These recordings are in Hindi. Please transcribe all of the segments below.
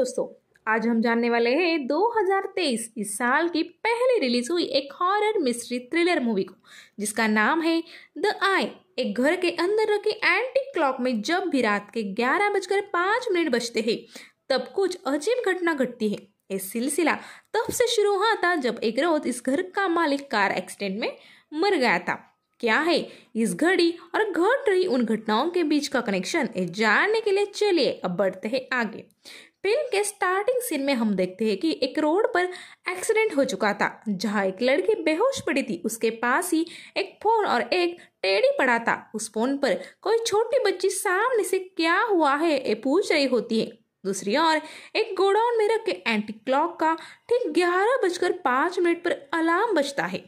दोस्तों आज हम जानने वाले हैं 2023 इस साल की पहले रिलीज हुई एक हॉरर मिस्ट्री थ्रिलर मूवी को जिसका नाम है द आई एक घर के अंदर रखे एंटी क्लॉक में जब भी रात के ग्यारह बजकर पाँच मिनट बजते हैं तब कुछ अजीब घटना घटती है ये सिलसिला तब से शुरू हुआ था जब एक रोज इस घर का मालिक कार एक्सीडेंट में मर गया था क्या है इस घड़ी और घट रही उन घटनाओं के बीच का कनेक्शन जानने के लिए चलिए अब बढ़ते हैं आगे फिल्म के स्टार्टिंग सीन में हम देखते हैं कि एक रोड पर एक्सीडेंट हो चुका था जहां एक लड़की बेहोश पड़ी थी उसके पास ही एक फोन और एक टेड़ी पड़ा था उस फोन पर कोई छोटी बच्ची सामने से क्या हुआ है ये पूछ रही होती है दूसरी ओर एक गोडाउन में रखे एंटी क्लॉक का ठीक ग्यारह बजकर पाँच मिनट पर अलार्म बजता है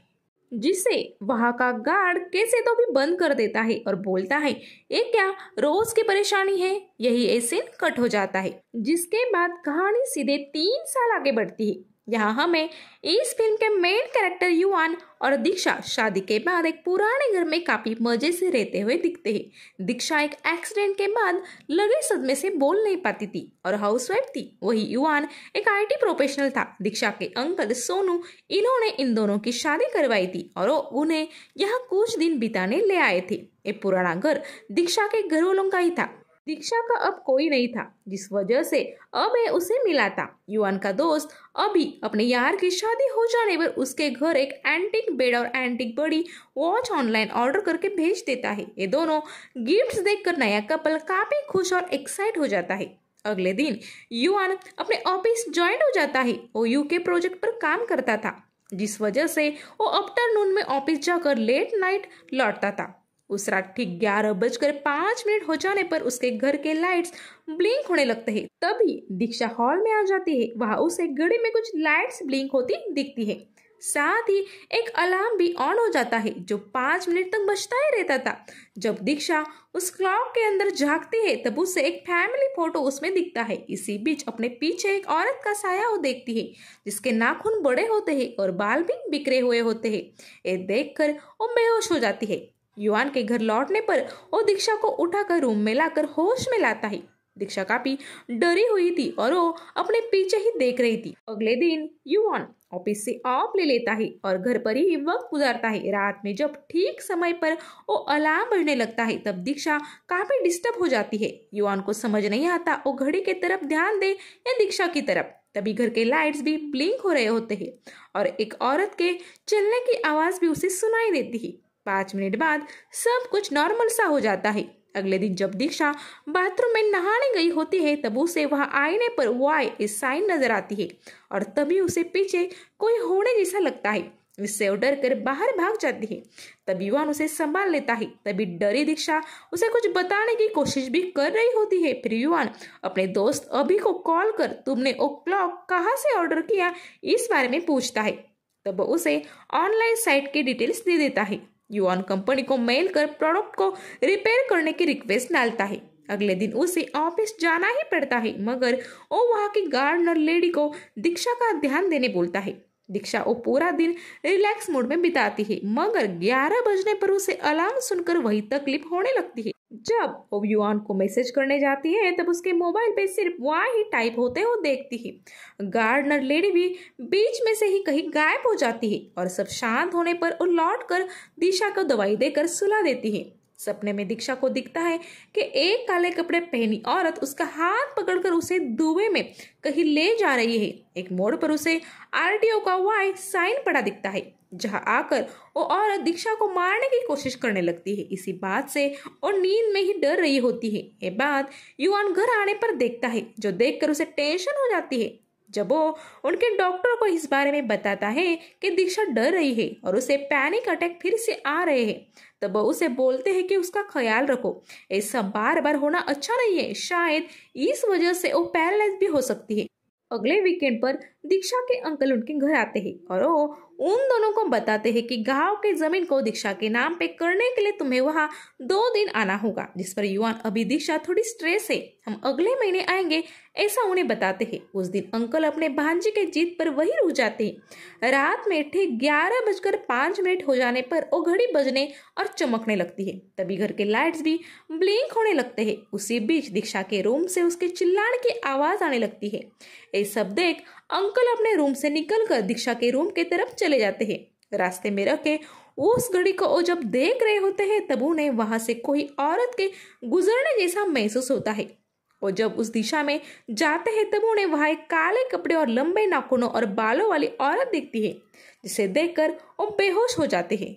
जिसे वहाँ का गार्ड कैसे तो भी बंद कर देता है और बोलता है ये क्या रोज की परेशानी है यही ऐसे कट हो जाता है जिसके बाद कहानी सीधे तीन साल आगे बढ़ती है यहाँ हमें इस फिल्म के मेन कैरेक्टर युवान और दीक्षा शादी के बाद एक पुराने घर में काफी मजे से रहते हुए दिखते हैं दीक्षा एक एक्सीडेंट के बाद लगे सदमे से बोल नहीं पाती थी और हाउसवाइफ थी वही युवान एक आईटी प्रोफेशनल था दीक्षा के अंकल सोनू इन्होंने इन दोनों की शादी करवाई थी और उन्हें यहाँ कुछ दिन बिताने ले आए थे ये पुराना घर दीक्षा के घर वालों का ही था दीक्षा का अब कोई नहीं था जिस वजह से अब मैं उसे मिला था युवान का दोस्त अभी अपने यार की शादी हो जाने पर उसके घर एक एंटिक बेड और एंटिक बड़ी वॉच ऑनलाइन ऑर्डर करके भेज देता है ये दोनों गिफ्ट्स देखकर नया कपल काफी खुश और एक्साइट हो जाता है अगले दिन युवान अपने ऑफिस ज्वाइन हो जाता है वो यू प्रोजेक्ट पर काम करता था जिस वजह से वो आफ्टरनून में ऑफिस जाकर लेट नाइट लौटता था उस रात ठीक ग्यारह बजकर पांच मिनट हो जाने पर उसके घर के लाइट्स ब्लिंक होने लगते हैं तभी दीक्षा हॉल में आ जाती है वहां उसे घड़ी में कुछ लाइट्स ब्लिंक होती दिखती है साथ ही एक अलार्म भी ऑन हो जाता है जो पांच मिनट तक बचता ही रहता था जब दीक्षा उस क्लॉक के अंदर झांकती है तब उसे एक फैमिली फोटो उसमें दिखता है इसी बीच अपने पीछे एक औरत का साया वो देखती है जिसके नाखून बड़े होते हैं और बाल भी बिखरे हुए होते हैं ये देखकर वो बेहोश हो जाती है युवान के घर लौटने पर वो दीक्षा को उठाकर रूम में लाकर होश में लाता है दीक्षा काफी डरी हुई थी और वो अपने पीछे ही देख रही थी अगले दिन युवान ऑफिस से ऑफ ले लेता है और घर पर ही वक्त गुजारता है रात में जब ठीक समय पर वो अलार्म बजने लगता है तब दीक्षा काफी डिस्टर्ब हो जाती है युवान को समझ नहीं आता वो घड़ी के तरफ ध्यान दे या दीक्षा की तरफ तभी घर के लाइट्स भी ब्लिंक हो रहे होते हैं और एक औरत के चलने की आवाज भी उसे सुनाई देती है पाँच मिनट बाद सब कुछ नॉर्मल सा हो जाता है अगले दिन जब दीक्षा बाथरूम में नहाने गई होती है तब उसे वह आईने पर वाई इस साइन नजर आती है और तभी उसे पीछे कोई होने जैसा लगता है इससे डर कर बाहर भाग जाती है तब युवान उसे संभाल लेता है तभी डरी दीक्षा उसे कुछ बताने की कोशिश भी कर रही होती है फिर युवान अपने दोस्त अभी को कॉल कर तुमने ओ क्लॉक कहाँ से ऑर्डर किया इस बारे में पूछता है तब उसे ऑनलाइन साइट की डिटेल्स दे देता है युआन कंपनी को मेल कर प्रोडक्ट को रिपेयर करने की रिक्वेस्ट डालता है अगले दिन उसे ऑफिस जाना ही पड़ता है मगर वो वहाँ की गार्डनर लेडी को दीक्षा का ध्यान देने बोलता है दीक्षा वो पूरा दिन रिलैक्स मूड में बिताती है मगर 11 बजने पर उसे अलार्म सुनकर वही तकलीफ होने लगती है जब वो युवान को मैसेज करने जाती है तब उसके मोबाइल पे सिर्फ वहाँ ही टाइप होते हुए देखती है गार्डनर लेडी भी बीच में से ही कहीं गायब हो जाती है और सब शांत होने पर वो लौट कर दिशा को दवाई देकर सुला देती है सपने में दीक्षा को दिखता है कि एक काले कपड़े पहनी औरत उसका हाथ पकड़कर उसे दुबे में कहीं ले जा रही है एक मोड़ पर उसे आरटीओ का वाई साइन पड़ा दिखता है जहाँ आकर वो और दीक्षा को मारने की कोशिश करने लगती है इसी बात से और नींद में ही डर रही होती है ये बात युवान घर आने पर देखता है जो देखकर उसे टेंशन हो जाती है जब वो उनके डॉक्टर को इस बारे में बताता है कि दीक्षा डर रही है और उसे पैनिक अटैक फिर से आ रहे हैं तब वो उसे बोलते हैं कि उसका ख्याल रखो ऐसा बार बार होना अच्छा नहीं है शायद इस वजह से वो पैरालाइज भी हो सकती है अगले वीकेंड पर दीक्षा के अंकल उनके घर आते हैं और वो उन दोनों को बताते हैं कि गांव के जमीन को दीक्षा के नाम पे करने के लिए तुम्हें वहां दो दिन आना होगा जिस पर युवान अभी दीक्षा थोड़ी स्ट्रेस है हम अगले महीने आएंगे ऐसा उन्हें बताते हैं उस दिन अंकल अपने भांजी के जीत पर वही रुक जाते हैं रात में ठीक ग्यारह बजकर पांच मिनट हो जाने पर वो घड़ी बजने और चमकने लगती है तभी घर के लाइट्स भी ब्लिंक होने लगते हैं उसी बीच दीक्षा के रूम से उसके चिल्लाड़ की आवाज़ आने लगती है ये सब देख अंकल अपने रूम से निकलकर दीक्षा के रूम की तरफ चले जाते हैं रास्ते में रखे उस घड़ी को जब देख रहे होते हैं तब उन्हें वहां से कोई औरत के गुजरने जैसा महसूस होता है और जब उस दिशा में जाते हैं तब उन्हें वहां एक काले कपड़े और लंबे नाखूनों और बालों वाली औरत दिखती है जिसे देखकर वो बेहोश हो जाते हैं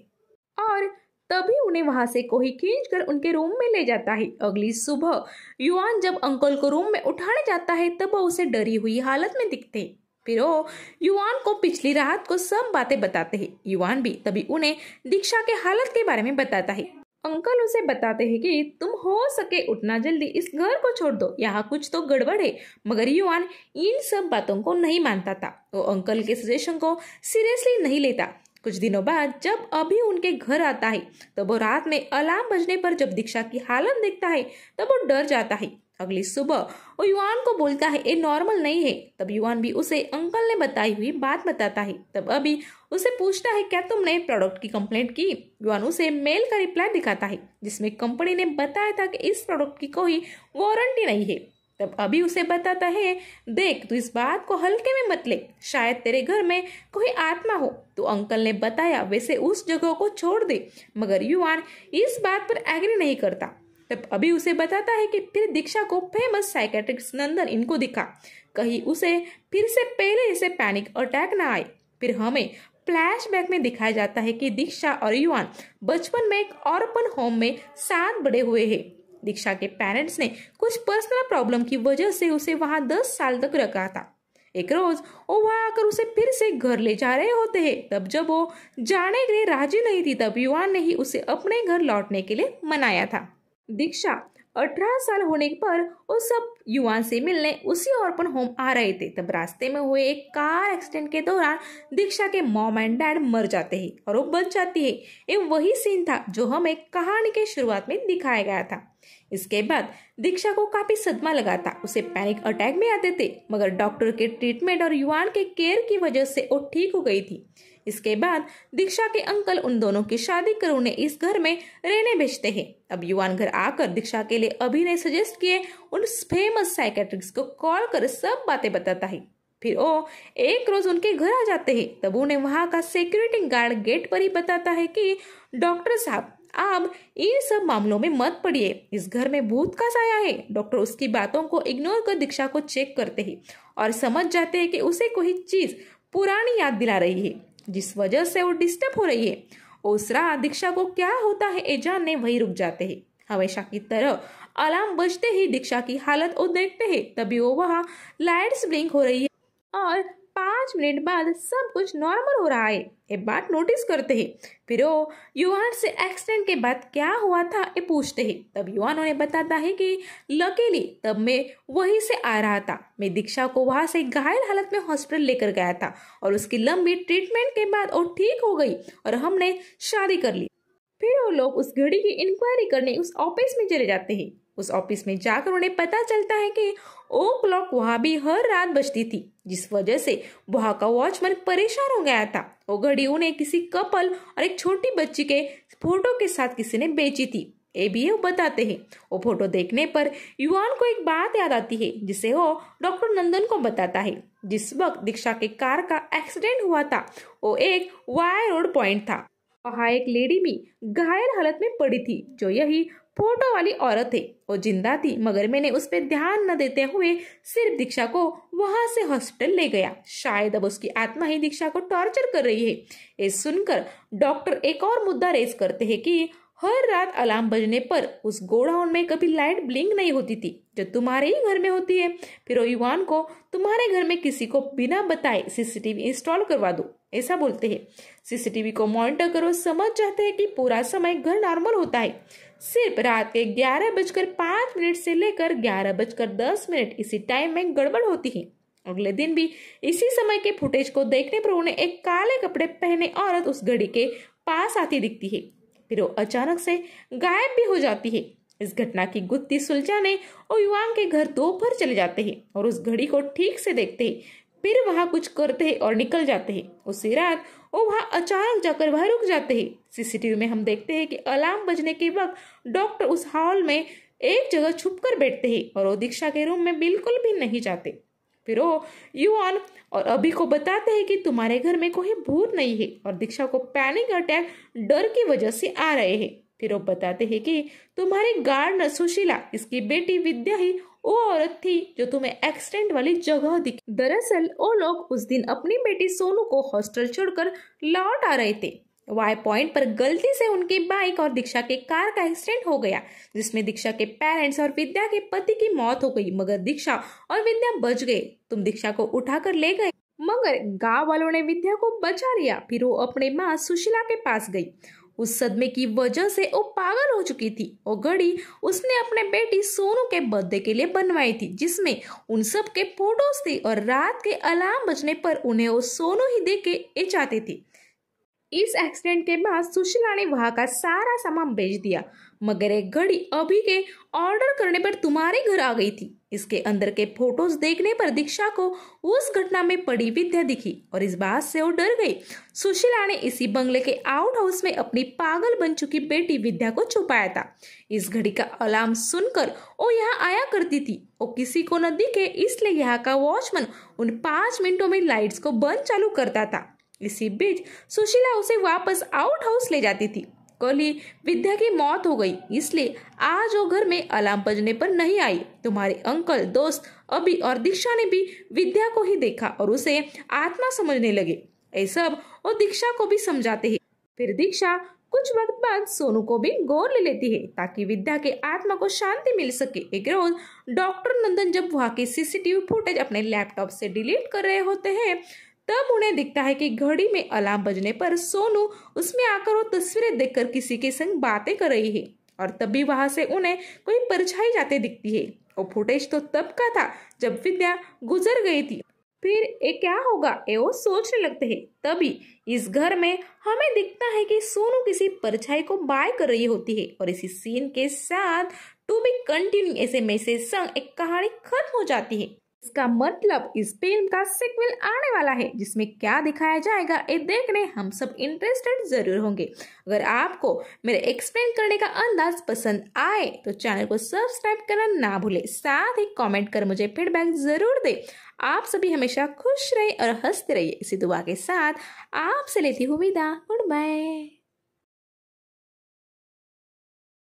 और तभी उन्हें वहां से कोई खींच कर उनके रूम में ले जाता है अगली सुबह युवान जब अंकल को रूम में उठाने जाता है तब वह उसे डरी हुई हालत में दिखते हैं फिर वो युवान को पिछली रात को सब बातें बताते हैं युवान भी तभी उन्हें दीक्षा के हालत के बारे में बताता है अंकल उसे बताते हैं कि तुम हो सके उतना जल्दी इस घर को छोड़ दो यहाँ कुछ तो गड़बड़ है मगर युवान इन सब बातों को नहीं मानता था वो अंकल के सजेशन को सीरियसली नहीं लेता कुछ दिनों बाद जब अभी उनके घर आता है तब वो रात में अलार्म बजने पर जब दीक्षा की हालत देखता है तब वो डर जाता है अगली सुबह वो युवान को बोलता है ये नॉर्मल नहीं है तब युवान भी उसे अंकल ने बताई हुई बात बताता है तब अभी उसे पूछता है क्या तुमने प्रोडक्ट की कंप्लेंट की युवान उसे मेल का रिप्लाई दिखाता है जिसमें कंपनी ने बताया था कि इस प्रोडक्ट की कोई वारंटी नहीं है तब अभी उसे बताता है देख तू इस बात को हल्के में मत ले शायद तेरे घर में कोई आत्मा हो तो अंकल ने बताया वैसे उस जगह को छोड़ दे मगर युवान इस बात पर एग्री नहीं करता तब अभी उसे बताता है कि फिर दीक्षा को फेमस साइकेट्रिक्स नंदन इनको दिखा कहीं उसे फिर से पहले इसे पैनिक अटैक ना आए फिर हमें फ्लैशबैक में दिखाया जाता है कि दीक्षा और युवान बचपन में एक औरपन होम में साथ बड़े हुए हैं दीक्षा के पेरेंट्स ने कुछ पर्सनल प्रॉब्लम की वजह से उसे वहां दस साल तक रखा था एक रोज वो वहां आकर उसे फिर से घर ले जा रहे होते हैं तब जब वो जाने के लिए राजी नहीं थी तब युवान ने ही उसे अपने घर लौटने के लिए मनाया था दीक्षा अठारह साल होने पर वो सब युवा से मिलने उसी औरपन होम आ रहे थे तब रास्ते में हुए एक कार एक्सीडेंट के दौरान दीक्षा के मॉम एंड डैड मर जाते हैं और वो बच जाती है ये वही सीन था जो हमें कहानी के शुरुआत में दिखाया गया था इसके बाद दीक्षा को काफी सदमा लगा था उसे पैनिक अटैक में आते थे मगर डॉक्टर के ट्रीटमेंट और युवान के केयर की वजह से वो ठीक हो गई थी इसके बाद दीक्षा के अंकल उन दोनों की शादी कर उन्हें इस घर में रहने भेजते हैं अब युवान घर आकर दीक्षा के लिए अभी ने सजेस्ट किए उन फेमस साइकेट्रिक्स को कॉल कर सब बातें बताता है फिर ओ एक रोज उनके घर आ जाते हैं तब उन्हें वहां का सिक्योरिटी गार्ड गेट पर ही बताता है कि डॉक्टर साहब आप इन सब मामलों में मत पड़िए इस घर में भूत का साया है डॉक्टर उसकी बातों को इग्नोर कर दीक्षा को चेक करते हैं और समझ जाते हैं कि उसे कोई चीज पुरानी याद दिला रही है जिस वजह से वो डिस्टर्ब हो रही है ओसरा दीक्षा को क्या होता है ये जानने वही रुक जाते हैं हमेशा की तरह अलार्म बजते ही दीक्षा की हालत वो देखते हैं तभी वो वहाँ लाइट्स ब्लिंक हो रही है और पाँच मिनट बाद सब कुछ नॉर्मल हो रहा है ये बात नोटिस करते हैं फिर वो युवान से एक्सीडेंट के बाद क्या हुआ था ये पूछते हैं तब युवान उन्हें बताता है कि लकीली तब मैं वहीं से आ रहा था मैं दीक्षा को वहाँ से घायल हालत में हॉस्पिटल लेकर गया था और उसकी लंबी ट्रीटमेंट के बाद वो ठीक हो गई और हमने शादी कर ली फिर वो लोग उस घड़ी की इंक्वायरी करने उस ऑफिस में चले जाते हैं उस ऑफिस में जाकर उन्हें पता चलता है कि ओ क्लॉक वहां भी हर रात बजती थी जिस वजह से वहां का वॉचमैन परेशान हो गया था वो घड़ी उन्हें किसी कपल और एक छोटी बच्ची के फोटो के साथ किसी ने बेची थी ए भी वो बताते हैं वो फोटो देखने पर युवान को एक बात याद आती है जिसे वो डॉक्टर नंदन को बताता है जिस वक्त दीक्षा के कार का एक्सीडेंट हुआ था वो एक वायर रोड पॉइंट था वहाँ एक लेडी भी घायल हालत में पड़ी थी जो यही फोटो वाली औरत थी वो जिंदा थी मगर मैंने उस पर ध्यान न देते हुए सिर्फ दीक्षा को वहां से हॉस्पिटल ले गया शायद अब उसकी आत्मा ही दीक्षा को टॉर्चर कर रही है ये सुनकर डॉक्टर एक और मुद्दा रेस करते हैं कि हर रात अलार्म बजने पर उस गोडाउन में कभी लाइट ब्लिंक नहीं होती थी जो तुम्हारे ही घर में होती है फिर युवान को तुम्हारे घर में किसी को बिना बताए सीसीटीवी इंस्टॉल करवा दो ऐसा बोलते हैं सीसीटीवी को मॉनिटर करो समझ जाते हैं कि पूरा समय घर नॉर्मल होता है सिर्फ रात के ग्यारह बजकर पाँच मिनट से लेकर ग्यारह बजकर दस मिनट इसी टाइम में गड़बड़ होती है अगले दिन भी इसी समय के फुटेज को देखने पर उन्हें एक काले कपड़े पहने औरत उस घड़ी के पास आती दिखती है फिर वो अचानक से गायब भी हो जाती है इस घटना की गुत्थी सुलझाने और युवांग के घर दोपहर चले जाते हैं और उस घड़ी को ठीक से देखते हैं फिर वहाँ कुछ करते हैं और निकल जाते हैं उसी रात और वहाँ अचानक जाकर वह रुक जाते हैं सीसीटीवी में हम देखते हैं कि अलार्म बजने के वक्त डॉक्टर उस हॉल में एक जगह छुप कर बैठते हैं और वो दीक्षा के रूम में बिल्कुल भी नहीं जाते फिर वो युवान और अभी को बताते हैं कि तुम्हारे घर में कोई भूत नहीं है और दीक्षा को पैनिक अटैक डर की वजह से आ रहे हैं फिर वो बताते हैं कि तुम्हारे गार्डनर सुशीला इसकी बेटी विद्या ही वो औरत थी जो तुम्हें एक्सीडेंट वाली जगह दिखी दरअसल वो लोग उस दिन अपनी बेटी सोनू को हॉस्टल छोड़कर लौट आ रहे थे वाई पॉइंट पर गलती से उनकी बाइक और दीक्षा के कार का एक्सीडेंट हो गया जिसमें दीक्षा के पेरेंट्स और विद्या के पति की मौत हो गई मगर दीक्षा और विद्या बच गए तुम दीक्षा को उठाकर ले गए मगर गांव वालों ने विद्या को बचा लिया फिर वो अपने माँ सुशीला के पास गई उस सदमे की वजह से वो पागल हो चुकी थी वो घड़ी उसने अपने बेटी सोनू के बर्थडे के लिए बनवाई थी जिसमें उन सब के फोटोज थी और रात के अलार्म बजने पर उन्हें वो सोनू ही दे के ये चाहती थी इस एक्सीडेंट के बाद सुशीला ने वहाँ का सारा सामान बेच दिया मगर एक घड़ी अभी के ऑर्डर करने पर तुम्हारे घर आ गई थी इसके अंदर के फोटोज देखने पर दीक्षा को उस घटना में पड़ी विद्या दिखी और इस बात से वो डर गई सुशीला ने इसी बंगले के आउट हाउस में अपनी पागल बन चुकी बेटी विद्या को छुपाया था इस घड़ी का अलार्म सुनकर वो यहाँ आया करती थी वो किसी को न दिखे इसलिए यहाँ का वॉचमैन उन पांच मिनटों में लाइट्स को बंद चालू करता था इसी बीच सुशीला उसे वापस आउट हाउस ले जाती थी कल विद्या की मौत हो गई इसलिए आज वो घर में अलार्म बजने पर नहीं आई तुम्हारे अंकल दोस्त अभी और दीक्षा ने भी विद्या को ही देखा और उसे आत्मा समझने लगे ऐसा वो दीक्षा को भी समझाते हैं फिर दीक्षा कुछ वक्त बाद सोनू को भी गौर ले लेती है ताकि विद्या के आत्मा को शांति मिल सके एक रोज डॉक्टर नंदन जब वहाँ के सीसीटीवी फुटेज अपने लैपटॉप से डिलीट कर रहे होते हैं तब उन्हें दिखता है कि घड़ी में अलार्म बजने पर सोनू उसमें आकर वो तस्वीरें देखकर किसी के संग बातें कर रही है और तभी वहां से उन्हें कोई परछाई जाते दिखती है वो फुटेज तो तब का था जब विद्या गुजर गई थी फिर ये क्या होगा ये वो सोचने लगते हैं तभी इस घर में हमें दिखता है कि सोनू किसी परछाई को बाय कर रही होती है और इसी सीन के साथ टू बी कंटिन्यू ऐसे मैसेज संग एक कहानी खत्म हो जाती है इसका मतलब इस फिल्म का सिक्वल आने वाला है जिसमें क्या दिखाया जाएगा ये देखने हम सब इंटरेस्टेड जरूर होंगे अगर आपको मेरे एक्सप्लेन करने का अंदाज पसंद आए तो चैनल को सब्सक्राइब करना ना भूले साथ ही कमेंट कर मुझे फीडबैक जरूर दे आप सभी हमेशा खुश रहे और हंसते रहिए इसी दुआ के साथ आपसे लेती हूँ विदा गुड बाय